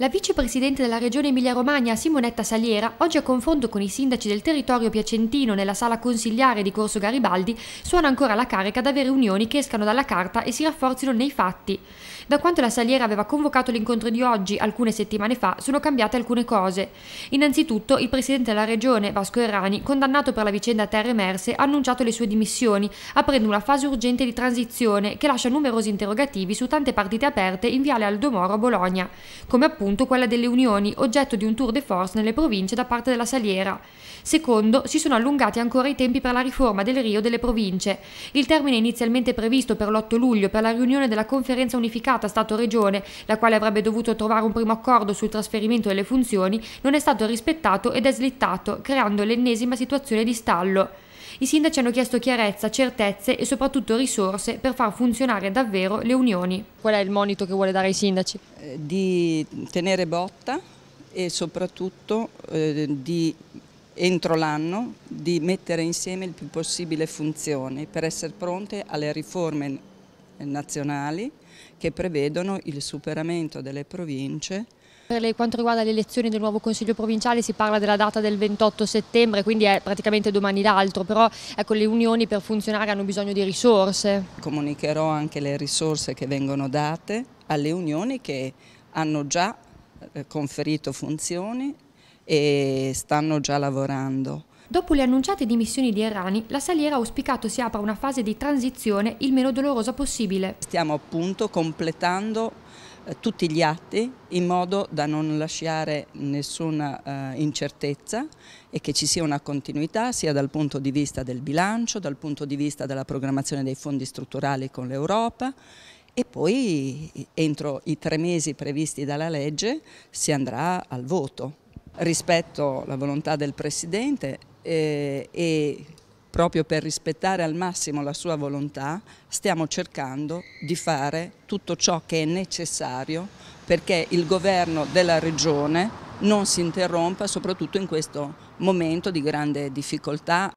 La vicepresidente della regione Emilia-Romagna, Simonetta Saliera, oggi a confronto con i sindaci del territorio piacentino nella sala consigliare di Corso Garibaldi, suona ancora la carica ad avere unioni che escano dalla carta e si rafforzino nei fatti. Da quanto la Saliera aveva convocato l'incontro di oggi, alcune settimane fa, sono cambiate alcune cose. Innanzitutto, il presidente della regione, Vasco Errani, condannato per la vicenda Terre Emerse, ha annunciato le sue dimissioni, aprendo una fase urgente di transizione che lascia numerosi interrogativi su tante partite aperte in viale Aldomoro a Bologna, come appunto appunto quella delle unioni, oggetto di un tour de force nelle province da parte della Saliera. Secondo, si sono allungati ancora i tempi per la riforma del Rio delle province. Il termine inizialmente previsto per l'8 luglio per la riunione della conferenza unificata Stato-Regione, la quale avrebbe dovuto trovare un primo accordo sul trasferimento delle funzioni, non è stato rispettato ed è slittato, creando l'ennesima situazione di stallo. I sindaci hanno chiesto chiarezza, certezze e soprattutto risorse per far funzionare davvero le unioni. Qual è il monito che vuole dare ai sindaci? Eh, di tenere botta e soprattutto eh, di entro l'anno di mettere insieme il più possibile funzioni per essere pronte alle riforme nazionali che prevedono il superamento delle province per quanto riguarda le elezioni del nuovo Consiglio provinciale si parla della data del 28 settembre, quindi è praticamente domani l'altro, però ecco, le unioni per funzionare hanno bisogno di risorse. Comunicherò anche le risorse che vengono date alle unioni che hanno già eh, conferito funzioni e stanno già lavorando. Dopo le annunciate dimissioni di Errani, la Saliera ha auspicato si apra una fase di transizione il meno dolorosa possibile. Stiamo appunto completando eh, tutti gli atti in modo da non lasciare nessuna eh, incertezza e che ci sia una continuità sia dal punto di vista del bilancio, dal punto di vista della programmazione dei fondi strutturali con l'Europa e poi entro i tre mesi previsti dalla legge si andrà al voto. Rispetto alla volontà del Presidente eh, e proprio per rispettare al massimo la sua volontà, stiamo cercando di fare tutto ciò che è necessario perché il governo della regione non si interrompa soprattutto in questo momento di grande difficoltà.